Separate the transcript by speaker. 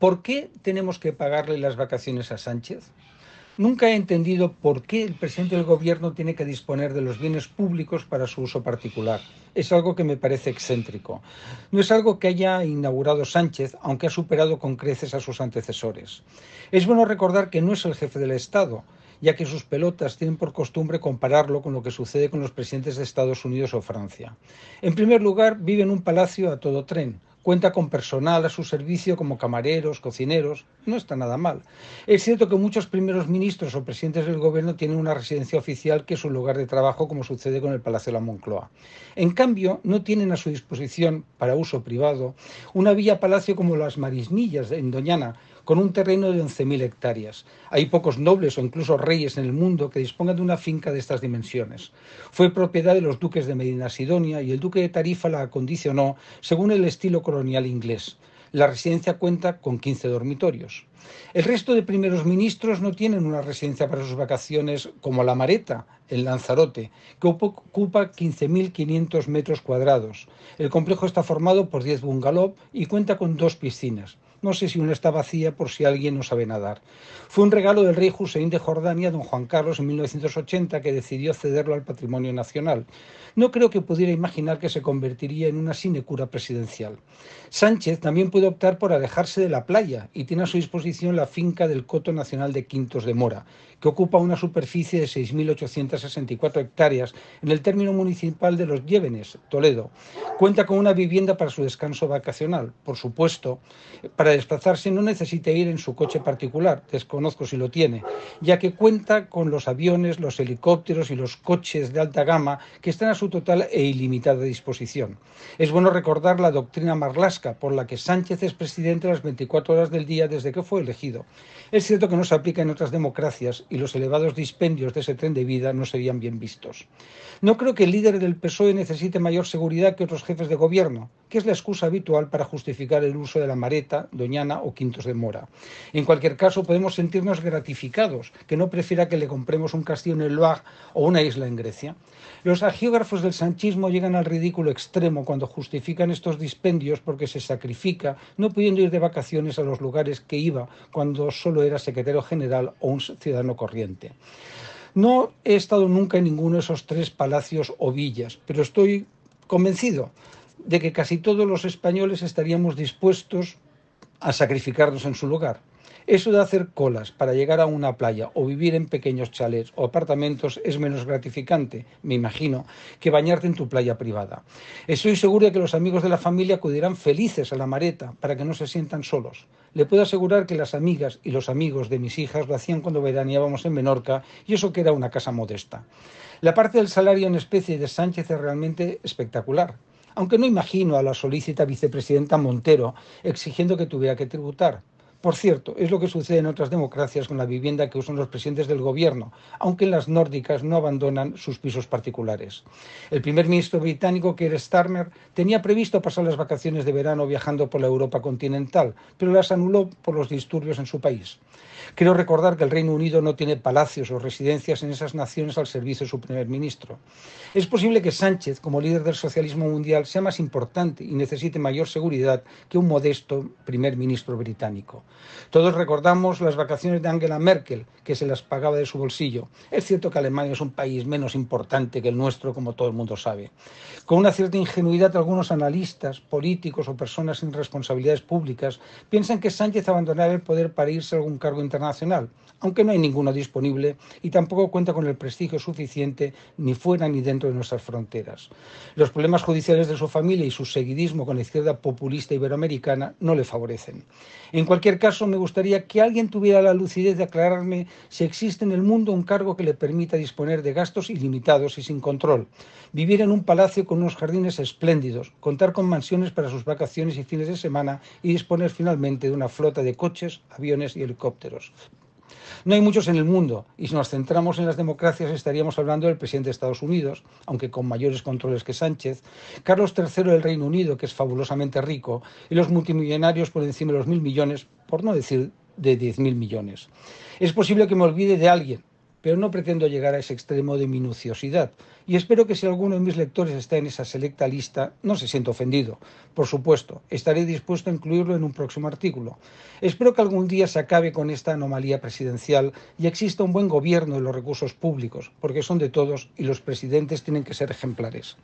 Speaker 1: ¿Por qué tenemos que pagarle las vacaciones a Sánchez? Nunca he entendido por qué el presidente del gobierno tiene que disponer de los bienes públicos para su uso particular. Es algo que me parece excéntrico. No es algo que haya inaugurado Sánchez, aunque ha superado con creces a sus antecesores. Es bueno recordar que no es el jefe del Estado, ya que sus pelotas tienen por costumbre compararlo con lo que sucede con los presidentes de Estados Unidos o Francia. En primer lugar, vive en un palacio a todo tren Cuenta con personal a su servicio como camareros, cocineros, no está nada mal. Es cierto que muchos primeros ministros o presidentes del gobierno tienen una residencia oficial que es su lugar de trabajo, como sucede con el Palacio de la Moncloa. En cambio, no tienen a su disposición, para uso privado, una villa-palacio como las Marismillas en Doñana, con un terreno de 11.000 hectáreas. Hay pocos nobles o incluso reyes en el mundo que dispongan de una finca de estas dimensiones. Fue propiedad de los duques de Medina Sidonia y el duque de Tarifa la acondicionó según el estilo colonial inglés. La residencia cuenta con 15 dormitorios. El resto de primeros ministros no tienen una residencia para sus vacaciones como La Mareta, en Lanzarote, que ocupa 15.500 metros cuadrados. El complejo está formado por 10 bungalows y cuenta con dos piscinas. No sé si una está vacía por si alguien no sabe nadar. Fue un regalo del rey Hussein de Jordania don Juan Carlos en 1980 que decidió cederlo al patrimonio nacional. No creo que pudiera imaginar que se convertiría en una sinecura presidencial. Sánchez también puede optar por alejarse de la playa y tiene a su disposición en la finca del Coto Nacional de Quintos de Mora, que ocupa una superficie de 6.864 hectáreas en el término municipal de Los Llévenes, Toledo. Cuenta con una vivienda para su descanso vacacional. Por supuesto, para desplazarse no necesita ir en su coche particular, desconozco si lo tiene, ya que cuenta con los aviones, los helicópteros y los coches de alta gama que están a su total e ilimitada disposición. Es bueno recordar la doctrina marlasca por la que Sánchez es presidente las 24 horas del día desde que fue elegido. Es cierto que no se aplica en otras democracias y los elevados dispendios de ese tren de vida no serían bien vistos. No creo que el líder del PSOE necesite mayor seguridad que otros jefes de gobierno, que es la excusa habitual para justificar el uso de la mareta, doñana o quintos de mora. En cualquier caso, podemos sentirnos gratificados que no prefiera que le compremos un castillo en el Loire o una isla en Grecia. Los agiógrafos del sanchismo llegan al ridículo extremo cuando justifican estos dispendios porque se sacrifica, no pudiendo ir de vacaciones a los lugares que iba cuando solo era secretario general o un ciudadano corriente. No he estado nunca en ninguno de esos tres palacios o villas, pero estoy convencido de que casi todos los españoles estaríamos dispuestos a sacrificarnos en su lugar. Eso de hacer colas para llegar a una playa o vivir en pequeños chalets o apartamentos es menos gratificante, me imagino, que bañarte en tu playa privada. Estoy seguro de que los amigos de la familia acudirán felices a la mareta para que no se sientan solos. Le puedo asegurar que las amigas y los amigos de mis hijas lo hacían cuando veraneábamos en Menorca y eso que era una casa modesta. La parte del salario en especie de Sánchez es realmente espectacular aunque no imagino a la solícita vicepresidenta Montero exigiendo que tuviera que tributar. Por cierto, es lo que sucede en otras democracias con la vivienda que usan los presidentes del gobierno, aunque en las nórdicas no abandonan sus pisos particulares. El primer ministro británico, Keir Starmer, tenía previsto pasar las vacaciones de verano viajando por la Europa continental, pero las anuló por los disturbios en su país. Quiero recordar que el Reino Unido no tiene palacios o residencias en esas naciones al servicio de su primer ministro. Es posible que Sánchez, como líder del socialismo mundial, sea más importante y necesite mayor seguridad que un modesto primer ministro británico. Todos recordamos las vacaciones de Angela Merkel, que se las pagaba de su bolsillo. Es cierto que Alemania es un país menos importante que el nuestro, como todo el mundo sabe. Con una cierta ingenuidad, algunos analistas, políticos o personas sin responsabilidades públicas piensan que Sánchez abandonará el poder para irse a algún cargo internacional, aunque no hay ninguno disponible y tampoco cuenta con el prestigio suficiente ni fuera ni dentro de nuestras fronteras. Los problemas judiciales de su familia y su seguidismo con la izquierda populista iberoamericana no le favorecen. En cualquier caso, me gustaría que alguien tuviera la lucidez de aclararme si existe en el mundo un cargo que le permita disponer de gastos ilimitados y sin control, vivir en un palacio con unos jardines espléndidos, contar con mansiones para sus vacaciones y fines de semana y disponer finalmente de una flota de coches, aviones y helicópteros. No hay muchos en el mundo y si nos centramos en las democracias estaríamos hablando del presidente de Estados Unidos, aunque con mayores controles que Sánchez, Carlos III del Reino Unido, que es fabulosamente rico, y los multimillonarios por encima de los mil millones, por no decir de diez mil millones. Es posible que me olvide de alguien, pero no pretendo llegar a ese extremo de minuciosidad, y espero que si alguno de mis lectores está en esa selecta lista, no se sienta ofendido. Por supuesto, estaré dispuesto a incluirlo en un próximo artículo. Espero que algún día se acabe con esta anomalía presidencial y exista un buen gobierno de los recursos públicos, porque son de todos y los presidentes tienen que ser ejemplares.